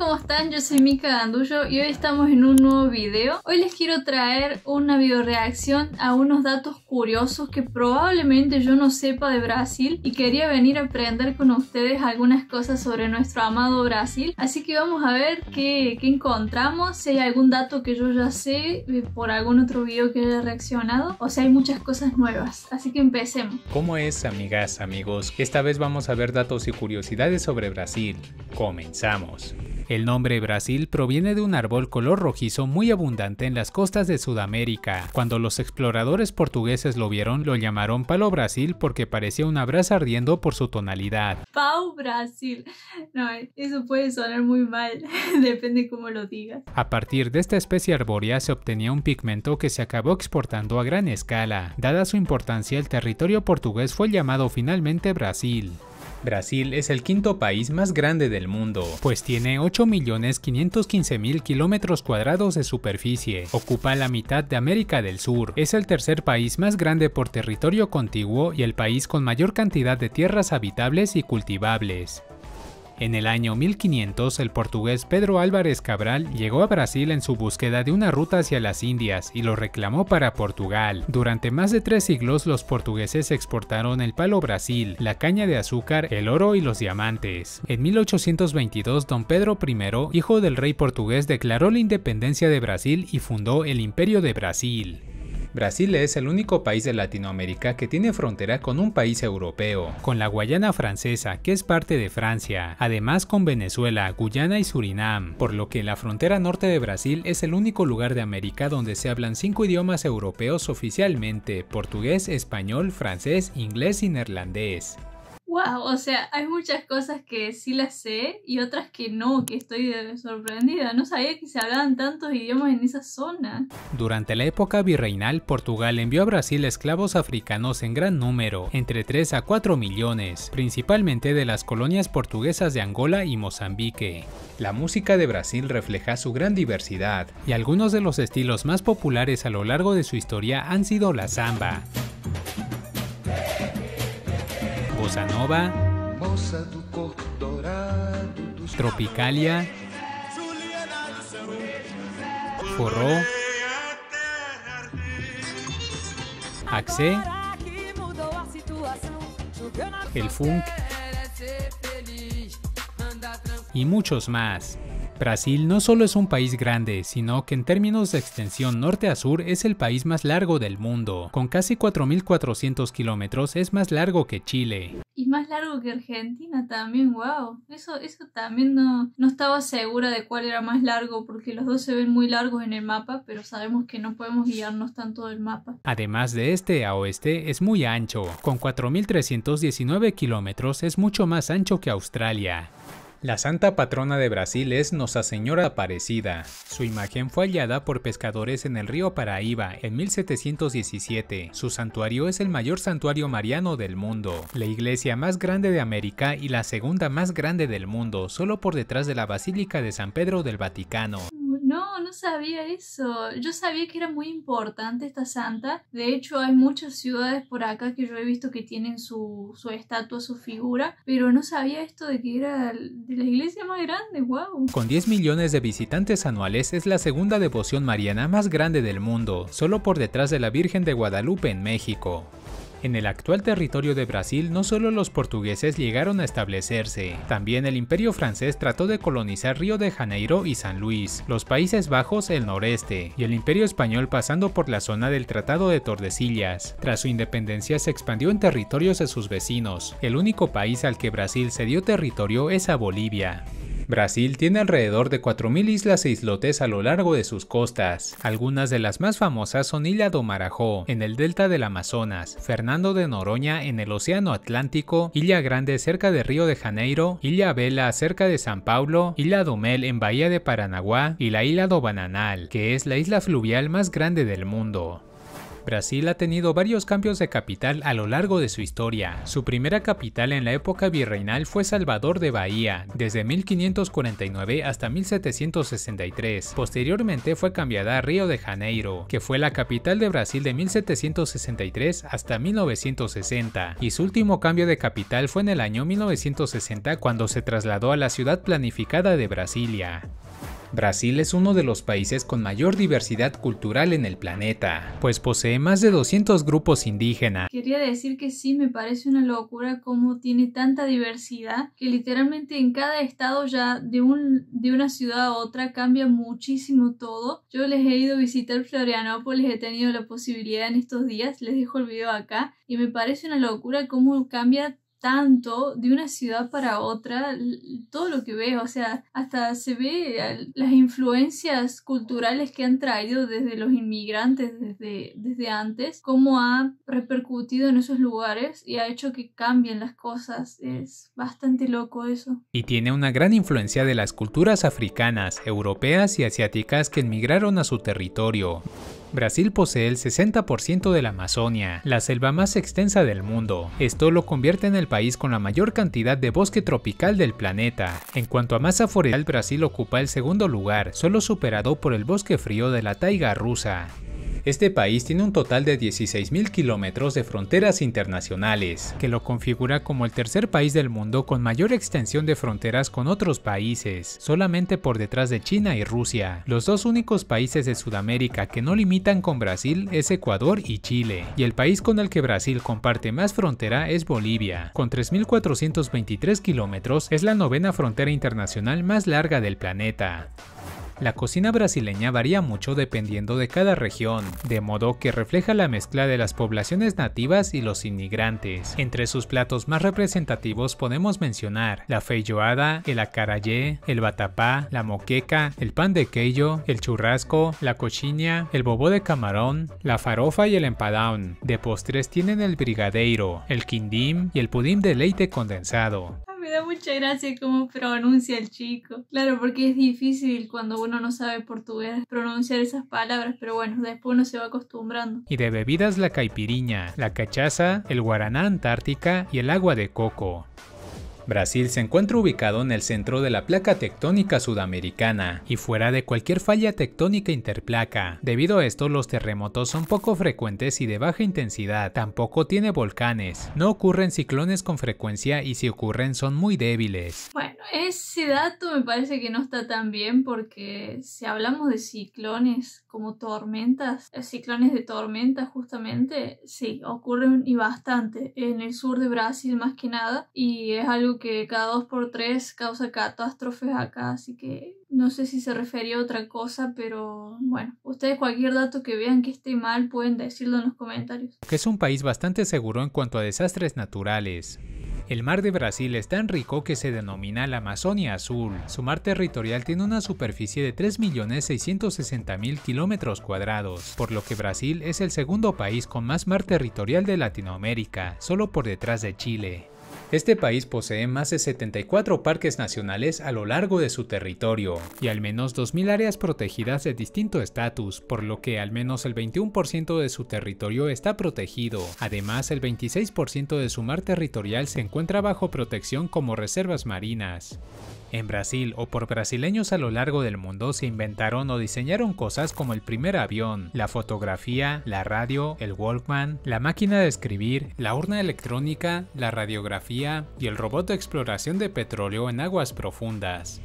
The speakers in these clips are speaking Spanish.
¿cómo están? Yo soy Mika Gandullo y hoy estamos en un nuevo video. Hoy les quiero traer una videoreacción a unos datos curiosos que probablemente yo no sepa de Brasil y quería venir a aprender con ustedes algunas cosas sobre nuestro amado Brasil. Así que vamos a ver qué, qué encontramos, si hay algún dato que yo ya sé eh, por algún otro video que haya reaccionado o si hay muchas cosas nuevas. Así que empecemos. ¿Cómo es, amigas, amigos? Esta vez vamos a ver datos y curiosidades sobre Brasil. Comenzamos. El nombre Brasil proviene de un árbol color rojizo muy abundante en las costas de Sudamérica. Cuando los exploradores portugueses lo vieron, lo llamaron palo Brasil porque parecía una brasa ardiendo por su tonalidad. Pau Brasil. No, eso puede sonar muy mal, depende cómo lo digas. A partir de esta especie arbórea se obtenía un pigmento que se acabó exportando a gran escala. Dada su importancia, el territorio portugués fue llamado finalmente Brasil. Brasil es el quinto país más grande del mundo, pues tiene 8.515.000 kilómetros cuadrados de superficie, ocupa la mitad de América del Sur, es el tercer país más grande por territorio contiguo y el país con mayor cantidad de tierras habitables y cultivables. En el año 1500, el portugués Pedro Álvarez Cabral llegó a Brasil en su búsqueda de una ruta hacia las Indias y lo reclamó para Portugal. Durante más de tres siglos, los portugueses exportaron el palo Brasil, la caña de azúcar, el oro y los diamantes. En 1822, don Pedro I, hijo del rey portugués, declaró la independencia de Brasil y fundó el Imperio de Brasil. Brasil es el único país de Latinoamérica que tiene frontera con un país europeo, con la Guayana francesa, que es parte de Francia, además con Venezuela, Guyana y Surinam, por lo que la frontera norte de Brasil es el único lugar de América donde se hablan cinco idiomas europeos oficialmente, portugués, español, francés, inglés y neerlandés wow, o sea, hay muchas cosas que sí las sé y otras que no, que estoy sorprendida. No sabía que se hablaban tantos idiomas en esa zona. Durante la época virreinal, Portugal envió a Brasil esclavos africanos en gran número, entre 3 a 4 millones, principalmente de las colonias portuguesas de Angola y Mozambique. La música de Brasil refleja su gran diversidad, y algunos de los estilos más populares a lo largo de su historia han sido la samba bossa nova, tropicalia, forró, axé, el funk y muchos más. Brasil no solo es un país grande, sino que en términos de extensión norte a sur es el país más largo del mundo. Con casi 4.400 kilómetros es más largo que Chile. Y más largo que Argentina también, wow. Eso, eso también no, no estaba segura de cuál era más largo, porque los dos se ven muy largos en el mapa, pero sabemos que no podemos guiarnos tanto del mapa. Además de este a oeste es muy ancho. Con 4.319 kilómetros es mucho más ancho que Australia. La santa patrona de Brasil es Nuestra Señora Aparecida. Su imagen fue hallada por pescadores en el río Paraíba en 1717. Su santuario es el mayor santuario mariano del mundo, la iglesia más grande de América y la segunda más grande del mundo, solo por detrás de la Basílica de San Pedro del Vaticano sabía eso. Yo sabía que era muy importante esta santa. De hecho, hay muchas ciudades por acá que yo he visto que tienen su, su estatua, su figura, pero no sabía esto de que era de la iglesia más grande. ¡Wow! Con 10 millones de visitantes anuales, es la segunda devoción mariana más grande del mundo, solo por detrás de la Virgen de Guadalupe en México. En el actual territorio de Brasil no solo los portugueses llegaron a establecerse, también el imperio francés trató de colonizar Río de Janeiro y San Luis, los Países Bajos el noreste, y el imperio español pasando por la zona del Tratado de Tordesillas. Tras su independencia se expandió en territorios de sus vecinos. El único país al que Brasil cedió territorio es a Bolivia. Brasil tiene alrededor de 4.000 islas e islotes a lo largo de sus costas. Algunas de las más famosas son Isla do Marajó, en el delta del Amazonas, Fernando de Noroña en el Océano Atlántico, Isla Grande cerca de Río de Janeiro, Isla Vela cerca de San Paulo, Isla Domel en Bahía de Paranaguá y la Isla do Bananal, que es la isla fluvial más grande del mundo. Brasil ha tenido varios cambios de capital a lo largo de su historia. Su primera capital en la época virreinal fue Salvador de Bahía, desde 1549 hasta 1763. Posteriormente fue cambiada a Río de Janeiro, que fue la capital de Brasil de 1763 hasta 1960, y su último cambio de capital fue en el año 1960 cuando se trasladó a la ciudad planificada de Brasilia. Brasil es uno de los países con mayor diversidad cultural en el planeta, pues posee más de 200 grupos indígenas. Quería decir que sí, me parece una locura cómo tiene tanta diversidad, que literalmente en cada estado ya de, un, de una ciudad a otra cambia muchísimo todo. Yo les he ido a visitar Florianópolis, he tenido la posibilidad en estos días, les dejo el video acá, y me parece una locura cómo cambia tanto de una ciudad para otra, todo lo que veo, o sea, hasta se ve eh, las influencias culturales que han traído desde los inmigrantes desde, desde antes, cómo ha repercutido en esos lugares y ha hecho que cambien las cosas. Es bastante loco eso. Y tiene una gran influencia de las culturas africanas, europeas y asiáticas que emigraron a su territorio. Brasil posee el 60% de la Amazonia, la selva más extensa del mundo. Esto lo convierte en el país con la mayor cantidad de bosque tropical del planeta. En cuanto a masa forestal, Brasil ocupa el segundo lugar, solo superado por el bosque frío de la taiga rusa. Este país tiene un total de 16.000 kilómetros de fronteras internacionales, que lo configura como el tercer país del mundo con mayor extensión de fronteras con otros países, solamente por detrás de China y Rusia. Los dos únicos países de Sudamérica que no limitan con Brasil es Ecuador y Chile, y el país con el que Brasil comparte más frontera es Bolivia, con 3.423 kilómetros es la novena frontera internacional más larga del planeta. La cocina brasileña varía mucho dependiendo de cada región, de modo que refleja la mezcla de las poblaciones nativas y los inmigrantes. Entre sus platos más representativos podemos mencionar la feijoada, el acarayé, el batapá, la moqueca, el pan de queijo, el churrasco, la cochiña, el bobo de camarón, la farofa y el empadón. De postres tienen el brigadeiro, el quindim y el pudim de leite condensado me da mucha gracia cómo pronuncia el chico. Claro, porque es difícil cuando uno no sabe portugués pronunciar esas palabras, pero bueno, después uno se va acostumbrando. Y de bebidas la caipiriña, la cachaza, el guaraná antártica y el agua de coco. Brasil se encuentra ubicado en el centro de la placa tectónica sudamericana y fuera de cualquier falla tectónica interplaca. Debido a esto, los terremotos son poco frecuentes y de baja intensidad, tampoco tiene volcanes, no ocurren ciclones con frecuencia y si ocurren son muy débiles. Bueno, ese dato me parece que no está tan bien porque si hablamos de ciclones como tormentas, eh, ciclones de tormenta justamente, sí, ocurren y bastante en el sur de Brasil más que nada y es algo que cada dos por tres causa catástrofes acá, así que no sé si se refería a otra cosa, pero bueno, ustedes cualquier dato que vean que esté mal pueden decirlo en los comentarios. Que es un país bastante seguro en cuanto a desastres naturales. El mar de Brasil es tan rico que se denomina la Amazonia Azul. Su mar territorial tiene una superficie de 3.660.000 kilómetros cuadrados, por lo que Brasil es el segundo país con más mar territorial de Latinoamérica, solo por detrás de Chile. Este país posee más de 74 parques nacionales a lo largo de su territorio y al menos 2.000 áreas protegidas de distinto estatus, por lo que al menos el 21% de su territorio está protegido. Además, el 26% de su mar territorial se encuentra bajo protección como reservas marinas. En Brasil o por brasileños a lo largo del mundo se inventaron o diseñaron cosas como el primer avión, la fotografía, la radio, el Walkman, la máquina de escribir, la urna electrónica, la radiografía y el robot de exploración de petróleo en aguas profundas.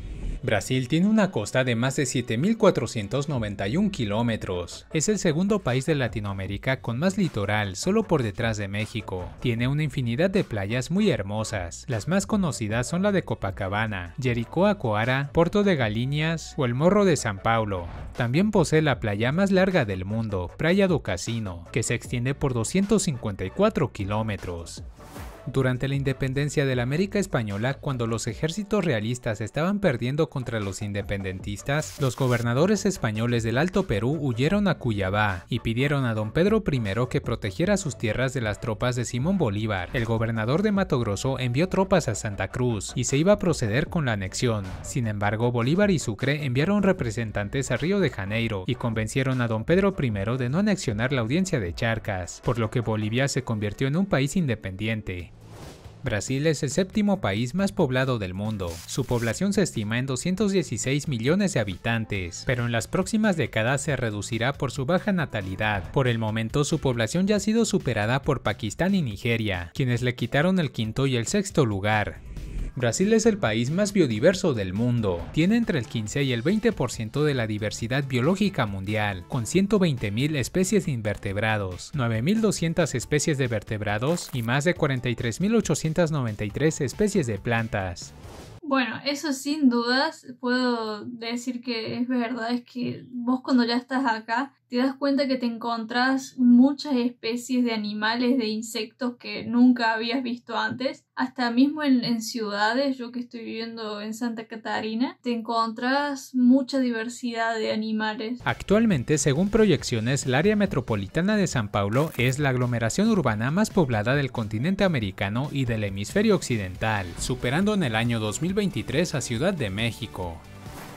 Brasil tiene una costa de más de 7.491 kilómetros. Es el segundo país de Latinoamérica con más litoral, solo por detrás de México. Tiene una infinidad de playas muy hermosas. Las más conocidas son la de Copacabana, Jericoacoara, Porto de Galiñas o el Morro de San Paulo. También posee la playa más larga del mundo, Playa do Casino, que se extiende por 254 kilómetros. Durante la independencia de la América Española, cuando los ejércitos realistas estaban perdiendo contra los independentistas, los gobernadores españoles del Alto Perú huyeron a Cuyabá y pidieron a don Pedro I que protegiera sus tierras de las tropas de Simón Bolívar. El gobernador de Mato Grosso envió tropas a Santa Cruz y se iba a proceder con la anexión. Sin embargo, Bolívar y Sucre enviaron representantes a Río de Janeiro y convencieron a don Pedro I de no anexionar la audiencia de Charcas, por lo que Bolivia se convirtió en un país independiente. Brasil es el séptimo país más poblado del mundo. Su población se estima en 216 millones de habitantes, pero en las próximas décadas se reducirá por su baja natalidad. Por el momento su población ya ha sido superada por Pakistán y Nigeria, quienes le quitaron el quinto y el sexto lugar. Brasil es el país más biodiverso del mundo. Tiene entre el 15 y el 20% de la diversidad biológica mundial, con 120.000 especies de invertebrados, 9.200 especies de vertebrados y más de 43.893 especies de plantas. Bueno, eso sin dudas, puedo decir que es verdad, es que vos cuando ya estás acá te das cuenta que te encontrás muchas especies de animales, de insectos que nunca habías visto antes. Hasta mismo en, ciudades, yo que estoy viviendo en Santa Catarina, te encuentras mucha diversidad de animales. Actualmente, según proyecciones, el área metropolitana de San Paulo es la aglomeración urbana más poblada del continente americano y del hemisferio occidental, superando en el año 2023 a Ciudad de México.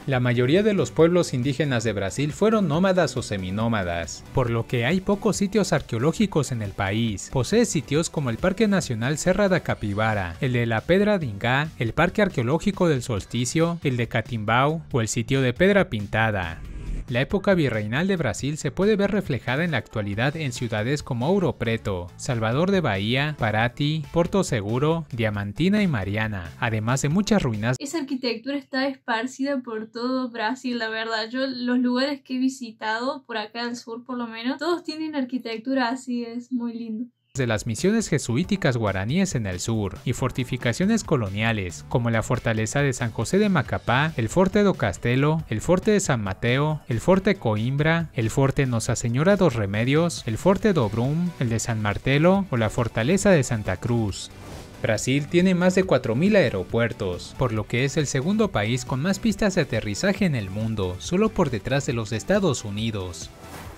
La mayoría de los pueblos indígenas de Brasil fueron nómadas o seminómadas, por lo que hay pocos sitios arqueológicos en el país. Posee sitios como el Parque Nacional Serra da Capivara, el de la Pedra Dingá, el Parque Arqueológico del Solsticio, el de Catimbau o el sitio de Pedra Pintada. La época virreinal de Brasil se puede ver reflejada en la actualidad en ciudades como Ouro Preto, Salvador de Bahía, Paraty, Porto Seguro, Diamantina y Mariana, además de muchas ruinas. Esa arquitectura está esparcida por todo Brasil, la verdad. Yo los lugares que he visitado, por acá al sur por lo menos, todos tienen arquitectura así, es muy lindo de las misiones jesuíticas guaraníes en el sur y fortificaciones coloniales como la fortaleza de San José de Macapá, el Forte do Castelo, el Forte de San Mateo, el Forte Coimbra, el Forte Nosa Señora dos Remedios, el Forte do Brum, el de San Martelo o la fortaleza de Santa Cruz. Brasil tiene más de 4.000 aeropuertos, por lo que es el segundo país con más pistas de aterrizaje en el mundo, solo por detrás de los Estados Unidos.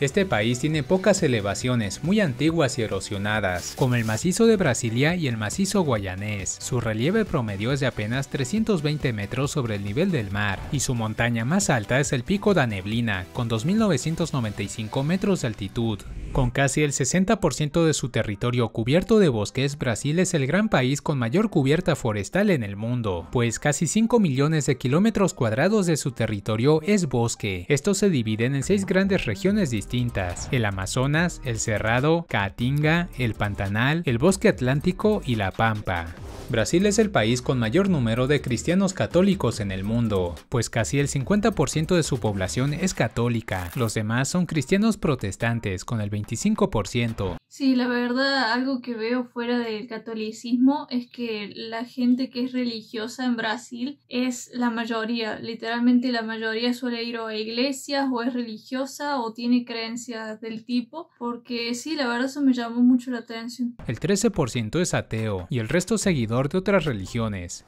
Este país tiene pocas elevaciones, muy antiguas y erosionadas, como el macizo de Brasilia y el macizo guayanés. Su relieve promedio es de apenas 320 metros sobre el nivel del mar, y su montaña más alta es el Pico da Neblina, con 2.995 metros de altitud. Con casi el 60% de su territorio cubierto de bosques, Brasil es el gran país con mayor cubierta forestal en el mundo, pues casi 5 millones de kilómetros cuadrados de su territorio es bosque. Esto se divide en seis grandes regiones distintas distintas, el Amazonas, el Cerrado, Caatinga, el Pantanal, el Bosque Atlántico y la Pampa. Brasil es el país con mayor número de cristianos católicos en el mundo, pues casi el 50% de su población es católica, los demás son cristianos protestantes con el 25%. Sí, la verdad, algo que veo fuera del catolicismo es que la gente que es religiosa en Brasil es la mayoría, literalmente la mayoría suele ir a iglesias o es religiosa o tiene creencias del tipo, porque sí, la verdad eso me llamó mucho la atención. El 13% es ateo y el resto seguidor de otras religiones.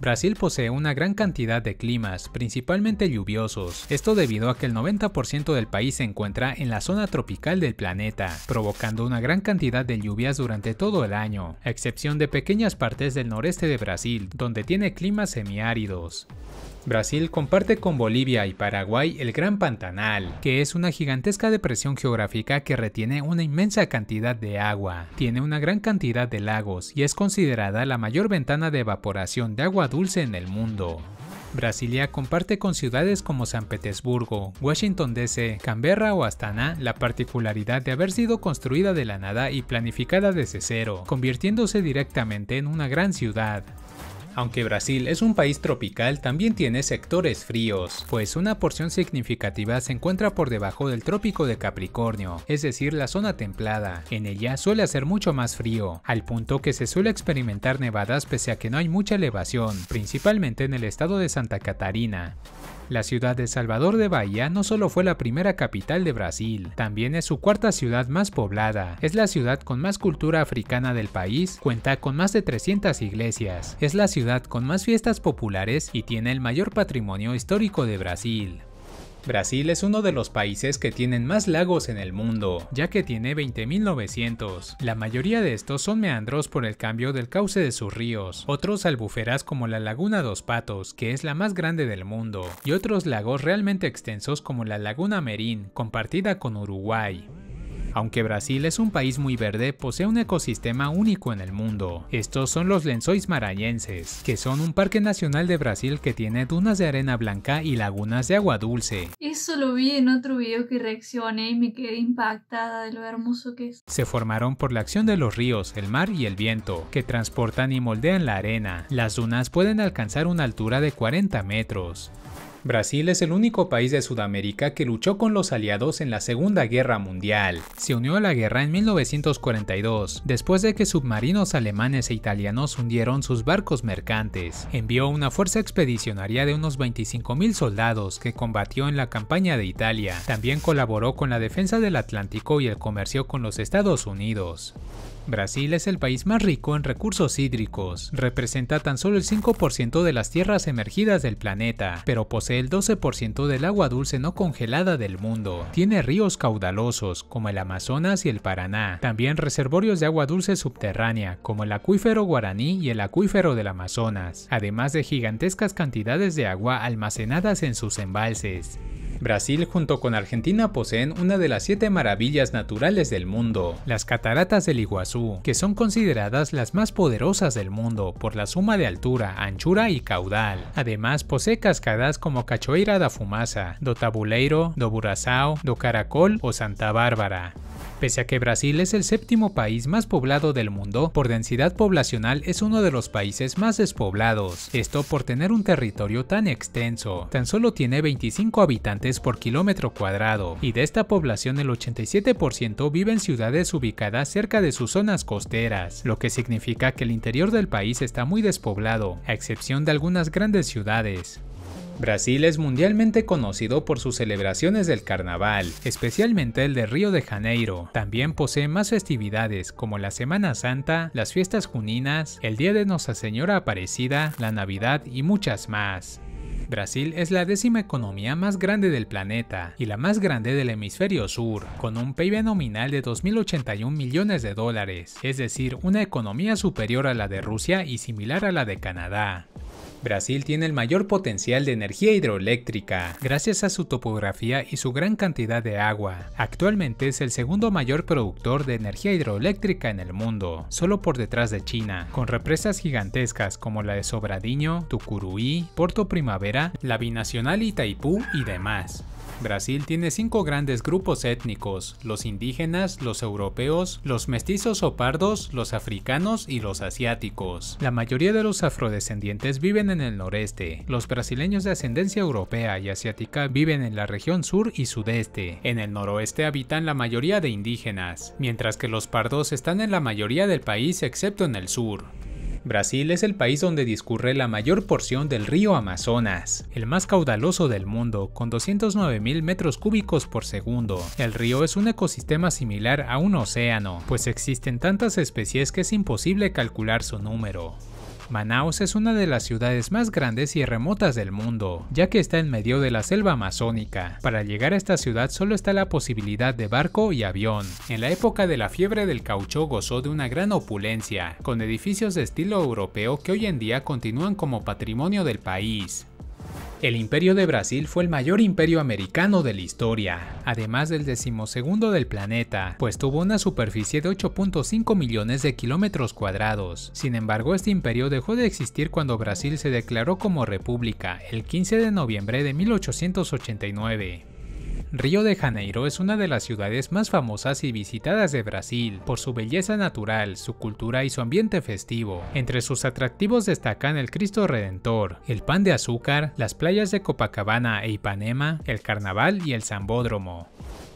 Brasil posee una gran cantidad de climas, principalmente lluviosos, esto debido a que el 90% del país se encuentra en la zona tropical del planeta, provocando una gran cantidad de lluvias durante todo el año, a excepción de pequeñas partes del noreste de Brasil, donde tiene climas semiáridos. Brasil comparte con Bolivia y Paraguay el Gran Pantanal, que es una gigantesca depresión geográfica que retiene una inmensa cantidad de agua. Tiene una gran cantidad de lagos y es considerada la mayor ventana de evaporación de agua dulce en el mundo. Brasilia comparte con ciudades como San Petersburgo, Washington DC, Canberra o Astana la particularidad de haber sido construida de la nada y planificada desde cero, convirtiéndose directamente en una gran ciudad. Aunque Brasil es un país tropical, también tiene sectores fríos, pues una porción significativa se encuentra por debajo del trópico de Capricornio, es decir, la zona templada. En ella suele hacer mucho más frío, al punto que se suele experimentar nevadas pese a que no hay mucha elevación, principalmente en el estado de Santa Catarina. La ciudad de Salvador de Bahía no solo fue la primera capital de Brasil, también es su cuarta ciudad más poblada. Es la ciudad con más cultura africana del país, cuenta con más de 300 iglesias, es la ciudad con más fiestas populares y tiene el mayor patrimonio histórico de Brasil. Brasil es uno de los países que tienen más lagos en el mundo, ya que tiene 20.900. La mayoría de estos son meandros por el cambio del cauce de sus ríos, otros albuferas como la Laguna Dos Patos, que es la más grande del mundo, y otros lagos realmente extensos como la Laguna Merín, compartida con Uruguay. Aunque Brasil es un país muy verde, posee un ecosistema único en el mundo. Estos son los lenzois marañenses, que son un parque nacional de Brasil que tiene dunas de arena blanca y lagunas de agua dulce. Eso lo vi en otro video que reaccioné y me quedé impactada de lo hermoso que es. Se formaron por la acción de los ríos, el mar y el viento, que transportan y moldean la arena. Las dunas pueden alcanzar una altura de 40 metros. Brasil es el único país de Sudamérica que luchó con los aliados en la Segunda Guerra Mundial. Se unió a la guerra en 1942, después de que submarinos alemanes e italianos hundieron sus barcos mercantes. Envió una fuerza expedicionaria de unos 25.000 soldados que combatió en la campaña de Italia. También colaboró con la defensa del Atlántico y el comercio con los Estados Unidos. Brasil es el país más rico en recursos hídricos, representa tan solo el 5% de las tierras emergidas del planeta, pero posee el 12% del agua dulce no congelada del mundo. Tiene ríos caudalosos, como el Amazonas y el Paraná, también reservorios de agua dulce subterránea, como el acuífero guaraní y el acuífero del Amazonas, además de gigantescas cantidades de agua almacenadas en sus embalses. Brasil junto con Argentina poseen una de las siete maravillas naturales del mundo, las cataratas del Iguazú, que son consideradas las más poderosas del mundo por la suma de altura, anchura y caudal. Además posee cascadas como Cachoeira da Fumaça, do Tabuleiro, do Burazao, do Caracol o Santa Bárbara. Pese a que Brasil es el séptimo país más poblado del mundo, por densidad poblacional es uno de los países más despoblados, esto por tener un territorio tan extenso. Tan solo tiene 25 habitantes por kilómetro cuadrado, y de esta población el 87% vive en ciudades ubicadas cerca de sus zonas costeras, lo que significa que el interior del país está muy despoblado, a excepción de algunas grandes ciudades. Brasil es mundialmente conocido por sus celebraciones del carnaval, especialmente el de Río de Janeiro. También posee más festividades como la Semana Santa, las fiestas juninas, el Día de Nuestra Señora Aparecida, la Navidad y muchas más. Brasil es la décima economía más grande del planeta y la más grande del hemisferio sur, con un PIB nominal de 2.081 millones de dólares, es decir, una economía superior a la de Rusia y similar a la de Canadá. Brasil tiene el mayor potencial de energía hidroeléctrica, gracias a su topografía y su gran cantidad de agua. Actualmente es el segundo mayor productor de energía hidroeléctrica en el mundo, solo por detrás de China, con represas gigantescas como la de Sobradinho, Tucuruí, Porto Primavera, la Binacional Itaipú y demás. Brasil tiene cinco grandes grupos étnicos, los indígenas, los europeos, los mestizos o pardos, los africanos y los asiáticos. La mayoría de los afrodescendientes viven en el noreste, los brasileños de ascendencia europea y asiática viven en la región sur y sudeste, en el noroeste habitan la mayoría de indígenas, mientras que los pardos están en la mayoría del país excepto en el sur. Brasil es el país donde discurre la mayor porción del río Amazonas, el más caudaloso del mundo, con 209.000 metros cúbicos por segundo. El río es un ecosistema similar a un océano, pues existen tantas especies que es imposible calcular su número. Manaus es una de las ciudades más grandes y remotas del mundo, ya que está en medio de la selva amazónica. Para llegar a esta ciudad solo está la posibilidad de barco y avión. En la época de la fiebre del caucho gozó de una gran opulencia, con edificios de estilo europeo que hoy en día continúan como patrimonio del país. El imperio de Brasil fue el mayor imperio americano de la historia, además del decimosegundo del planeta, pues tuvo una superficie de 8.5 millones de kilómetros cuadrados. Sin embargo, este imperio dejó de existir cuando Brasil se declaró como república el 15 de noviembre de 1889. Río de Janeiro es una de las ciudades más famosas y visitadas de Brasil por su belleza natural, su cultura y su ambiente festivo. Entre sus atractivos destacan el Cristo Redentor, el pan de azúcar, las playas de Copacabana e Ipanema, el carnaval y el sambódromo.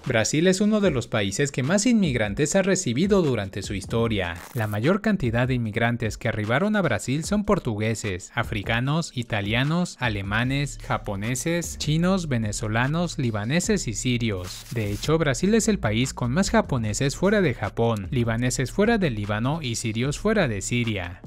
Brasil es uno de los países que más inmigrantes ha recibido durante su historia. La mayor cantidad de inmigrantes que arribaron a Brasil son portugueses, africanos, italianos, alemanes, japoneses, chinos, venezolanos, libaneses y sirios. De hecho, Brasil es el país con más japoneses fuera de Japón, libaneses fuera del Líbano y sirios fuera de Siria.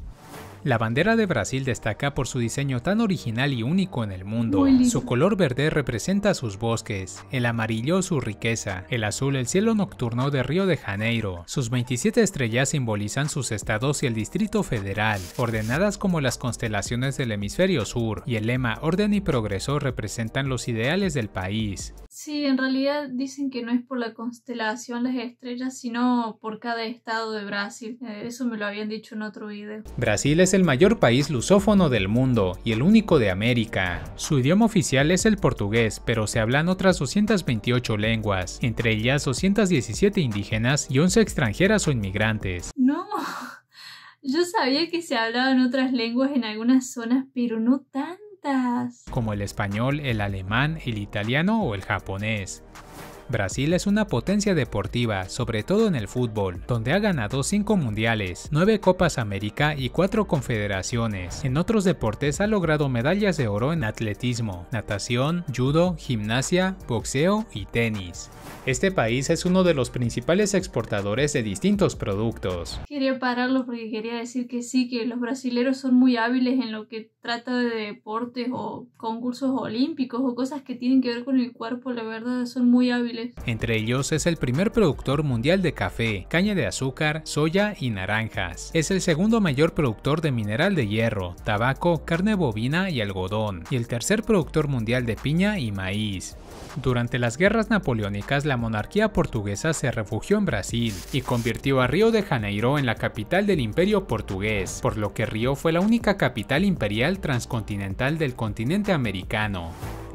La bandera de Brasil destaca por su diseño tan original y único en el mundo. Su color verde representa sus bosques, el amarillo su riqueza, el azul el cielo nocturno de Río de Janeiro. Sus 27 estrellas simbolizan sus estados y el Distrito Federal, ordenadas como las constelaciones del hemisferio sur, y el lema Orden y Progreso representan los ideales del país. Sí, en realidad dicen que no es por la constelación las estrellas, sino por cada estado de Brasil. Eh, eso me lo habían dicho en otro video. Brasil es el mayor país lusófono del mundo y el único de América. Su idioma oficial es el portugués, pero se hablan otras 228 lenguas, entre ellas 217 indígenas y 11 extranjeras o inmigrantes. No. Yo sabía que se hablaban otras lenguas en algunas zonas, pero no tan como el español, el alemán, el italiano o el japonés. Brasil es una potencia deportiva, sobre todo en el fútbol, donde ha ganado 5 mundiales, 9 Copas América y 4 confederaciones. En otros deportes ha logrado medallas de oro en atletismo, natación, judo, gimnasia, boxeo y tenis. Este país es uno de los principales exportadores de distintos productos. Quería pararlo porque quería decir que sí, que los brasileros son muy hábiles en lo que trata de deportes o concursos olímpicos o cosas que tienen que ver con el cuerpo, la verdad son muy hábiles. Entre ellos es el primer productor mundial de café, caña de azúcar, soya y naranjas. Es el segundo mayor productor de mineral de hierro, tabaco, carne bovina y algodón, y el tercer productor mundial de piña y maíz. Durante las guerras napoleónicas la monarquía portuguesa se refugió en Brasil y convirtió a Río de Janeiro en la capital del imperio portugués, por lo que Río fue la única capital imperial transcontinental del continente americano.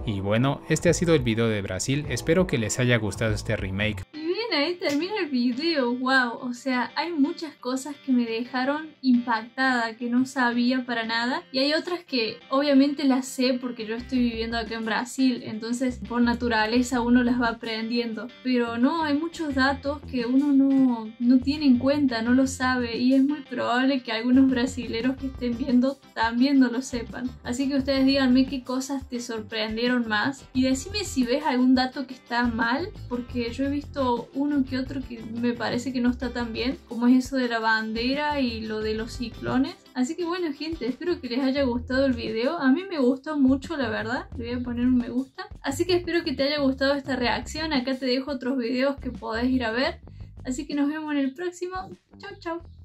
Y bueno, este ha sido el video de Brasil, espero que les haya gustado este remake. Y bien, ahí termina el video, wow, o sea, hay muchas cosas que me dejaron impactada, que no sabía para nada, y hay otras que obviamente las sé porque yo estoy viviendo acá en Brasil, entonces por naturaleza uno las va aprendiendo, pero no, hay muchos datos que uno no, no tiene en cuenta, no lo sabe, y es muy probable que algunos brasileros que estén viendo también no lo sepan. Así que ustedes díganme qué cosas te sorprendieron más. Y decime si ves algún dato que está mal, porque yo he visto uno que otro que me parece que no está tan bien, como es eso de la bandera y lo de los ciclones. Así que bueno gente, espero que les haya gustado el video. A mí me gustó mucho, la verdad. Le voy a poner un me gusta. Así que espero que te haya gustado esta reacción. Acá te dejo otros videos que podés ir a ver. Así que nos vemos en el próximo. Chau, chau.